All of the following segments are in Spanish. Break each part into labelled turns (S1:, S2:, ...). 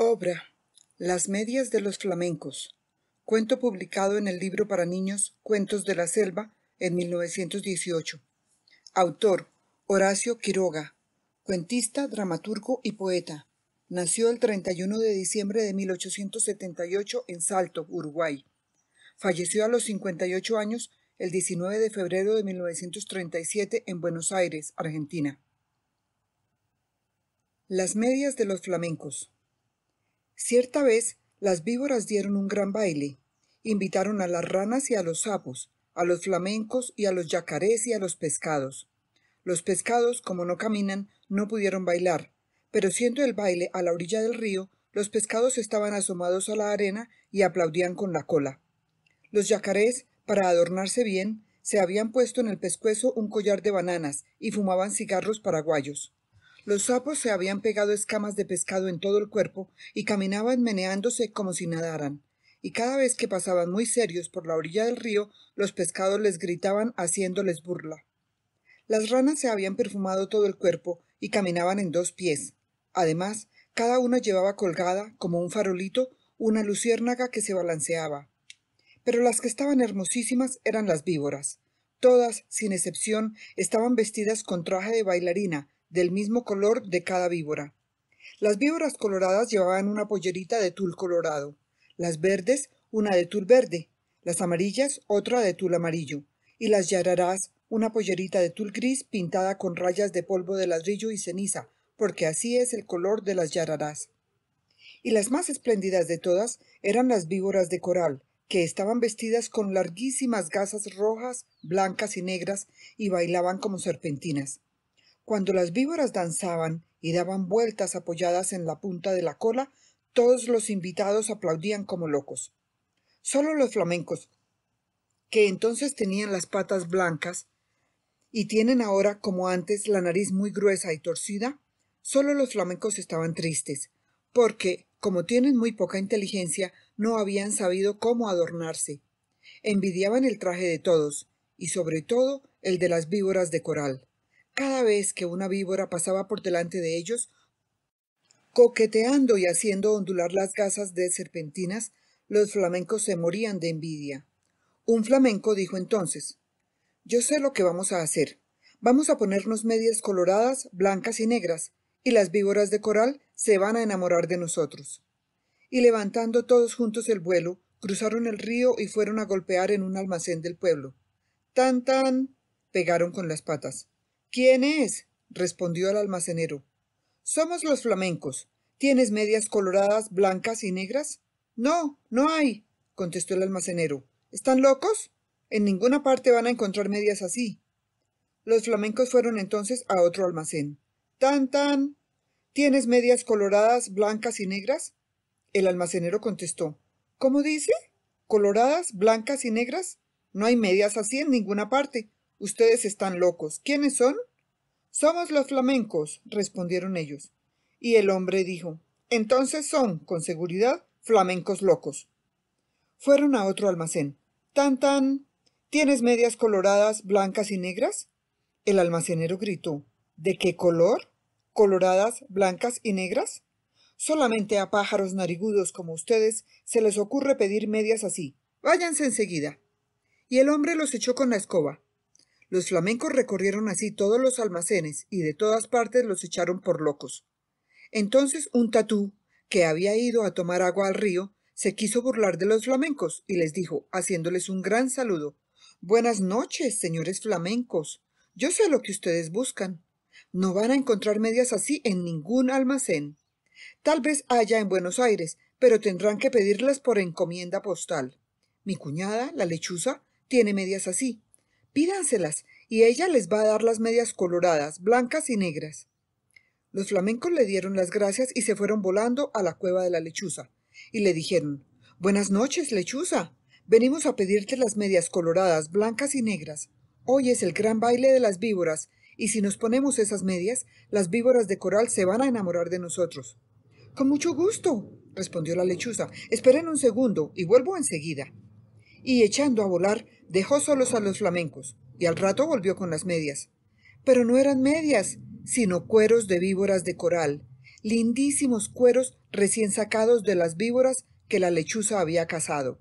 S1: Obra Las medias de los flamencos. Cuento publicado en el libro para niños Cuentos de la Selva en 1918. Autor Horacio Quiroga. Cuentista, dramaturgo y poeta. Nació el 31 de diciembre de 1878 en Salto, Uruguay. Falleció a los 58 años el 19 de febrero de 1937 en Buenos Aires, Argentina. Las medias de los flamencos. Cierta vez, las víboras dieron un gran baile. Invitaron a las ranas y a los sapos, a los flamencos y a los yacarés y a los pescados. Los pescados, como no caminan, no pudieron bailar, pero siendo el baile a la orilla del río, los pescados estaban asomados a la arena y aplaudían con la cola. Los yacarés, para adornarse bien, se habían puesto en el pescuezo un collar de bananas y fumaban cigarros paraguayos. Los sapos se habían pegado escamas de pescado en todo el cuerpo y caminaban meneándose como si nadaran, y cada vez que pasaban muy serios por la orilla del río, los pescados les gritaban haciéndoles burla. Las ranas se habían perfumado todo el cuerpo y caminaban en dos pies. Además, cada una llevaba colgada, como un farolito, una luciérnaga que se balanceaba. Pero las que estaban hermosísimas eran las víboras. Todas, sin excepción, estaban vestidas con traje de bailarina, del mismo color de cada víbora. Las víboras coloradas llevaban una pollerita de tul colorado, las verdes una de tul verde, las amarillas otra de tul amarillo, y las yararás una pollerita de tul gris pintada con rayas de polvo de ladrillo y ceniza, porque así es el color de las yararás. Y las más espléndidas de todas eran las víboras de coral, que estaban vestidas con larguísimas gasas rojas, blancas y negras y bailaban como serpentinas. Cuando las víboras danzaban y daban vueltas apoyadas en la punta de la cola, todos los invitados aplaudían como locos. Solo los flamencos, que entonces tenían las patas blancas y tienen ahora, como antes, la nariz muy gruesa y torcida, solo los flamencos estaban tristes, porque, como tienen muy poca inteligencia, no habían sabido cómo adornarse. Envidiaban el traje de todos, y sobre todo el de las víboras de coral. Cada vez que una víbora pasaba por delante de ellos, coqueteando y haciendo ondular las gasas de serpentinas, los flamencos se morían de envidia. Un flamenco dijo entonces, Yo sé lo que vamos a hacer. Vamos a ponernos medias coloradas, blancas y negras, y las víboras de coral se van a enamorar de nosotros. Y levantando todos juntos el vuelo, cruzaron el río y fueron a golpear en un almacén del pueblo. Tan tan. pegaron con las patas. ¿Quién es? respondió el almacenero. Somos los flamencos. ¿Tienes medias coloradas, blancas y negras? No, no hay, contestó el almacenero. ¿Están locos? En ninguna parte van a encontrar medias así. Los flamencos fueron entonces a otro almacén. Tan, tan. ¿Tienes medias coloradas, blancas y negras? El almacenero contestó. ¿Cómo dice? ¿Coloradas, blancas y negras? No hay medias así en ninguna parte. Ustedes están locos. ¿Quiénes son? Somos los flamencos, respondieron ellos. Y el hombre dijo, entonces son, con seguridad, flamencos locos. Fueron a otro almacén. Tan, tan. ¿Tienes medias coloradas, blancas y negras? El almacenero gritó. ¿De qué color? ¿Coloradas, blancas y negras? Solamente a pájaros narigudos como ustedes se les ocurre pedir medias así. Váyanse enseguida. Y el hombre los echó con la escoba. Los flamencos recorrieron así todos los almacenes y de todas partes los echaron por locos. Entonces un tatú, que había ido a tomar agua al río, se quiso burlar de los flamencos y les dijo, haciéndoles un gran saludo, Buenas noches, señores flamencos. Yo sé lo que ustedes buscan. No van a encontrar medias así en ningún almacén. Tal vez haya en Buenos Aires, pero tendrán que pedirlas por encomienda postal. Mi cuñada, la lechuza, tiene medias así, Pídanselas y ella les va a dar las medias coloradas, blancas y negras. Los flamencos le dieron las gracias y se fueron volando a la cueva de la lechuza. Y le dijeron, Buenas noches, lechuza. Venimos a pedirte las medias coloradas, blancas y negras. Hoy es el gran baile de las víboras, y si nos ponemos esas medias, las víboras de coral se van a enamorar de nosotros. Con mucho gusto, respondió la lechuza. Esperen un segundo y vuelvo enseguida y echando a volar dejó solos a los flamencos y al rato volvió con las medias. Pero no eran medias, sino cueros de víboras de coral, lindísimos cueros recién sacados de las víboras que la lechuza había cazado.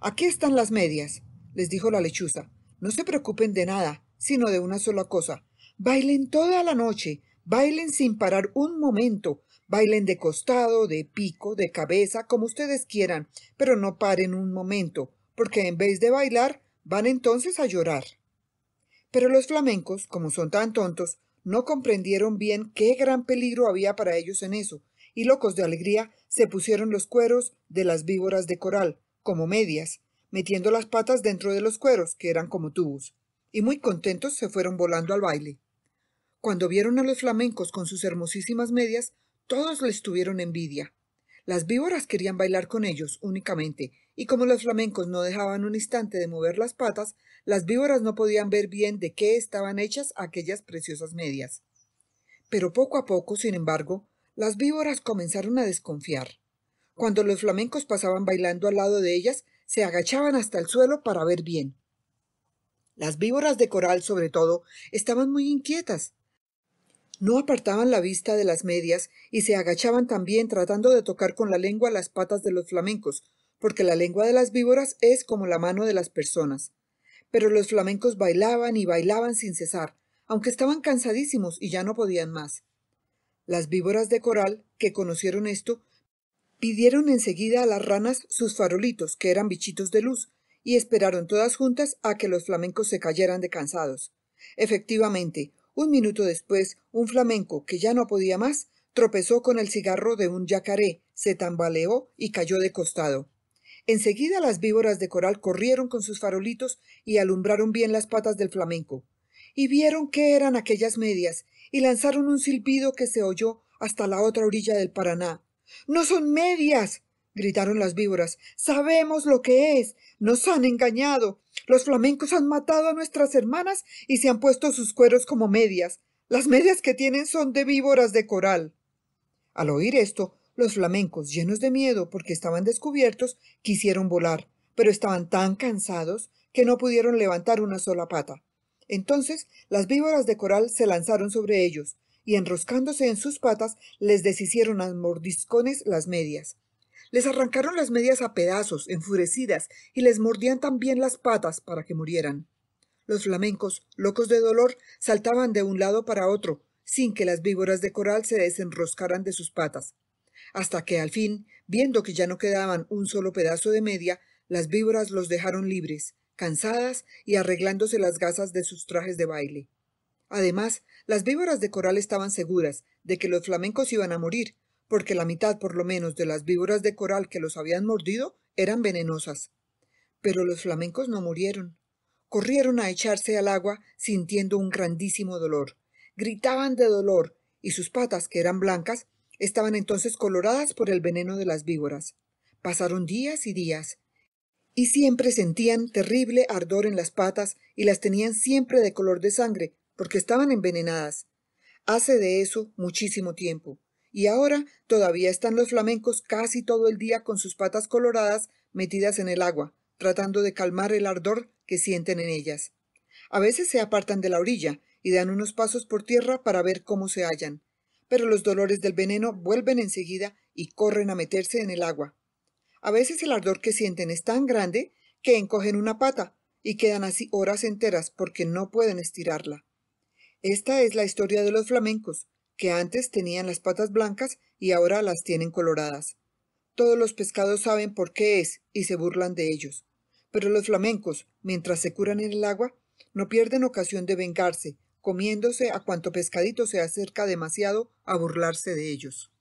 S1: Aquí están las medias, les dijo la lechuza. No se preocupen de nada, sino de una sola cosa. Bailen toda la noche, bailen sin parar un momento, bailen de costado, de pico, de cabeza, como ustedes quieran, pero no paren un momento, porque en vez de bailar, van entonces a llorar. Pero los flamencos, como son tan tontos, no comprendieron bien qué gran peligro había para ellos en eso, y locos de alegría se pusieron los cueros de las víboras de coral, como medias, metiendo las patas dentro de los cueros, que eran como tubos, y muy contentos se fueron volando al baile. Cuando vieron a los flamencos con sus hermosísimas medias, todos les tuvieron envidia, las víboras querían bailar con ellos únicamente, y como los flamencos no dejaban un instante de mover las patas, las víboras no podían ver bien de qué estaban hechas aquellas preciosas medias. Pero poco a poco, sin embargo, las víboras comenzaron a desconfiar. Cuando los flamencos pasaban bailando al lado de ellas, se agachaban hasta el suelo para ver bien. Las víboras de coral, sobre todo, estaban muy inquietas. No apartaban la vista de las medias y se agachaban también tratando de tocar con la lengua las patas de los flamencos, porque la lengua de las víboras es como la mano de las personas. Pero los flamencos bailaban y bailaban sin cesar, aunque estaban cansadísimos y ya no podían más. Las víboras de coral, que conocieron esto, pidieron enseguida a las ranas sus farolitos, que eran bichitos de luz, y esperaron todas juntas a que los flamencos se cayeran de cansados. Efectivamente, un minuto después, un flamenco, que ya no podía más, tropezó con el cigarro de un yacaré, se tambaleó y cayó de costado. Enseguida las víboras de coral corrieron con sus farolitos y alumbraron bien las patas del flamenco. Y vieron qué eran aquellas medias, y lanzaron un silbido que se oyó hasta la otra orilla del Paraná. No son medias, gritaron las víboras. Sabemos lo que es. Nos han engañado. Los flamencos han matado a nuestras hermanas y se han puesto sus cueros como medias. Las medias que tienen son de víboras de coral. Al oír esto, los flamencos, llenos de miedo porque estaban descubiertos, quisieron volar, pero estaban tan cansados que no pudieron levantar una sola pata. Entonces las víboras de coral se lanzaron sobre ellos, y enroscándose en sus patas les deshicieron a mordiscones las medias. Les arrancaron las medias a pedazos, enfurecidas, y les mordían también las patas para que murieran. Los flamencos, locos de dolor, saltaban de un lado para otro, sin que las víboras de coral se desenroscaran de sus patas, hasta que al fin, viendo que ya no quedaban un solo pedazo de media, las víboras los dejaron libres, cansadas y arreglándose las gasas de sus trajes de baile. Además, las víboras de coral estaban seguras de que los flamencos iban a morir, porque la mitad por lo menos de las víboras de coral que los habían mordido eran venenosas. Pero los flamencos no murieron. Corrieron a echarse al agua sintiendo un grandísimo dolor. Gritaban de dolor y sus patas, que eran blancas, estaban entonces coloradas por el veneno de las víboras. Pasaron días y días, y siempre sentían terrible ardor en las patas y las tenían siempre de color de sangre, porque estaban envenenadas. Hace de eso muchísimo tiempo. Y ahora todavía están los flamencos casi todo el día con sus patas coloradas metidas en el agua, tratando de calmar el ardor que sienten en ellas. A veces se apartan de la orilla y dan unos pasos por tierra para ver cómo se hallan, pero los dolores del veneno vuelven enseguida y corren a meterse en el agua. A veces el ardor que sienten es tan grande que encogen una pata y quedan así horas enteras porque no pueden estirarla. Esta es la historia de los flamencos, que antes tenían las patas blancas y ahora las tienen coloradas. Todos los pescados saben por qué es y se burlan de ellos. Pero los flamencos, mientras se curan en el agua, no pierden ocasión de vengarse, comiéndose a cuanto pescadito se acerca demasiado a burlarse de ellos.